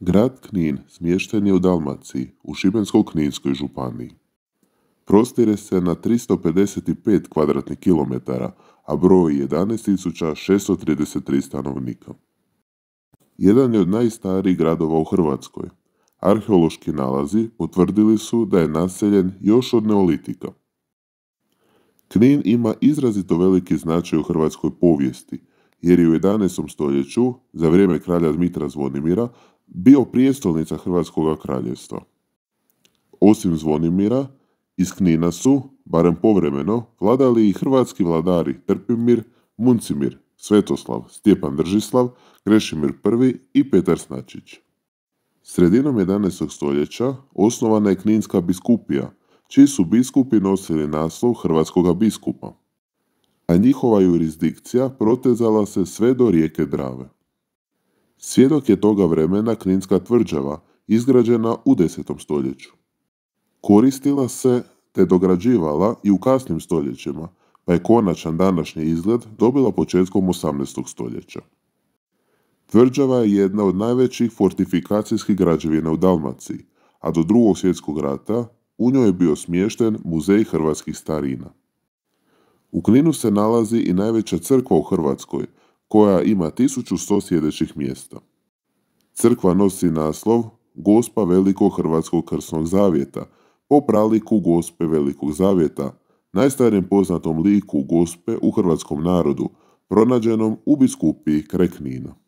Grad Knin smješten je u Dalmaciji, u Šibensko-kninskoj županiji. Prostire se na 355 kvadratnih kilometara, a broj 11.633 stanovnika. Jedan je od najstarijih gradova u Hrvatskoj. Arheološki nalazi potvrdili su da je naseljen još od neolitika. Knin ima izrazito veliki značaj u hrvatskoj povijesti, jer je u 11. stoljeću, za vrijeme kralja Dmitra Zvonimira, bio prijestolnica Hrvatskoga kraljevstva. Osim Zvonimira, iz Knina su, barem povremeno, vladali i hrvatski vladari Trpimir, Muncimir, Svetoslav, Stjepan Držislav, Krešimir I i Petar Snačić. Sredinom 11. stoljeća osnovana je Kninska biskupija, čiji su biskupi nosili naslov Hrvatskoga biskupa, a njihova jurisdikcija protezala se sve do rijeke Drave. Svjedok je toga vremena Kninska tvrđava, izgrađena u 10. stoljeću. Koristila se te dograđivala i u kasnim stoljećima, pa je konačan današnji izgled dobila početkom 18. stoljeća. Tvrđava je jedna od najvećih fortifikacijskih građevina u Dalmaciji, a do drugog svjetskog rata u njoj je bio smješten Muzej hrvatskih starina. U Kninu se nalazi i najveća crkva u Hrvatskoj, koja ima 1100 sjedećih mjesta. Crkva nosi naslov Gospa Velikog Hrvatskog krsnog zavjeta, po praliku Gospe Velikog zavjeta, najstarijem poznatom liku Gospe u hrvatskom narodu, pronađenom u biskupiji Kreknina.